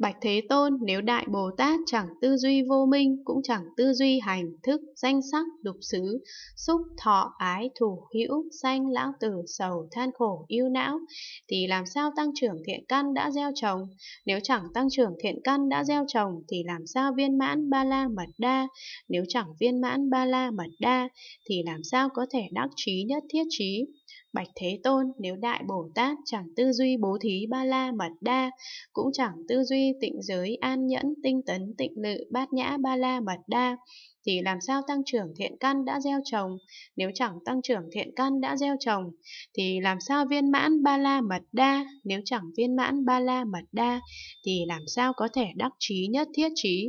Bạch Thế Tôn nếu Đại Bồ Tát chẳng tư duy vô minh, cũng chẳng tư duy hành thức, danh sắc, lục xứ, xúc, thọ, ái, thủ, hữu, sanh, lão tử, sầu, than khổ, yêu não, thì làm sao tăng trưởng thiện căn đã gieo trồng? Nếu chẳng tăng trưởng thiện căn đã gieo trồng, thì làm sao viên mãn ba la mật đa? Nếu chẳng viên mãn ba la mật đa, thì làm sao có thể đắc trí nhất thiết trí? Bạch Thế Tôn nếu Đại Bồ Tát chẳng tư duy bố thí ba la mật đa, cũng chẳng tư duy tịnh giới an nhẫn tinh tấn tịnh lự bát nhã ba la mật đa, thì làm sao tăng trưởng thiện căn đã gieo trồng? Nếu chẳng tăng trưởng thiện căn đã gieo trồng, thì làm sao viên mãn ba la mật đa? Nếu chẳng viên mãn ba la mật đa, thì làm sao có thể đắc trí nhất thiết trí?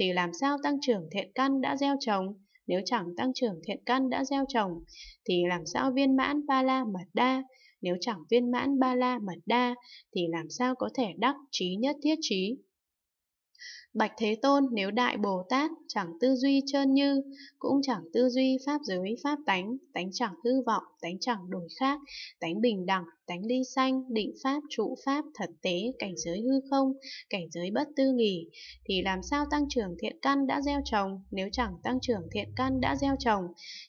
thì làm sao tăng trưởng thiện căn đã gieo trồng? Nếu chẳng tăng trưởng thiện căn đã gieo trồng, thì làm sao viên mãn ba la mật đa? Nếu chẳng viên mãn ba la mật đa, thì làm sao có thể đắc trí nhất thiết trí? Bạch Thế Tôn nếu Đại Bồ Tát chẳng tư duy trơn như, cũng chẳng tư duy pháp giới, pháp tánh, tánh chẳng hư vọng, tánh chẳng đổi khác, tánh bình đẳng, tánh ly xanh định pháp, trụ pháp, thật tế, cảnh giới hư không, cảnh giới bất tư nghỉ, thì làm sao tăng trưởng thiện căn đã gieo trồng, nếu chẳng tăng trưởng thiện căn đã gieo trồng,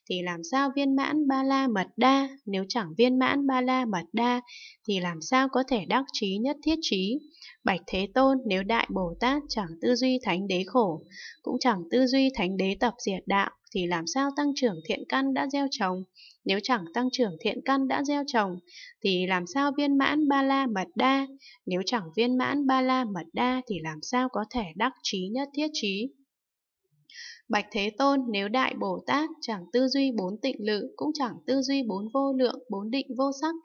thì làm sao viên mãn ba la mật đa, nếu chẳng viên mãn ba la mật đa, thì làm sao có thể đắc trí nhất thiết trí. Bạch Thế Tôn nếu Đại Bồ Tát chẳng tư duy thánh đế khổ, cũng chẳng tư duy thánh đế tập diệt đạo, thì làm sao tăng trưởng thiện căn đã gieo trồng? Nếu chẳng tăng trưởng thiện căn đã gieo trồng, thì làm sao viên mãn ba la mật đa? Nếu chẳng viên mãn ba la mật đa thì làm sao có thể đắc trí nhất thiết trí? Bạch Thế Tôn nếu Đại Bồ Tát chẳng tư duy bốn tịnh lự, cũng chẳng tư duy bốn vô lượng, bốn định vô sắc,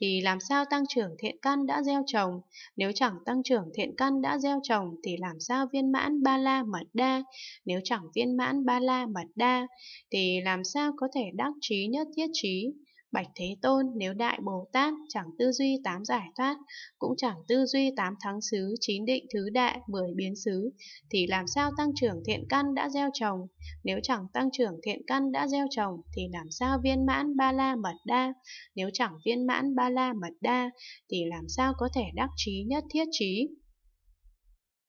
thì làm sao tăng trưởng thiện căn đã gieo trồng? Nếu chẳng tăng trưởng thiện căn đã gieo trồng, thì làm sao viên mãn ba la mật đa? Nếu chẳng viên mãn ba la mật đa, thì làm sao có thể đắc trí nhất thiết trí? Bạch Thế Tôn nếu Đại Bồ Tát chẳng tư duy tám giải thoát, cũng chẳng tư duy tám thắng xứ, chín định thứ đại, mười biến xứ, thì làm sao tăng trưởng thiện căn đã gieo trồng? Nếu chẳng tăng trưởng thiện căn đã gieo trồng, thì làm sao viên mãn ba la mật đa? Nếu chẳng viên mãn ba la mật đa, thì làm sao có thể đắc trí nhất thiết trí?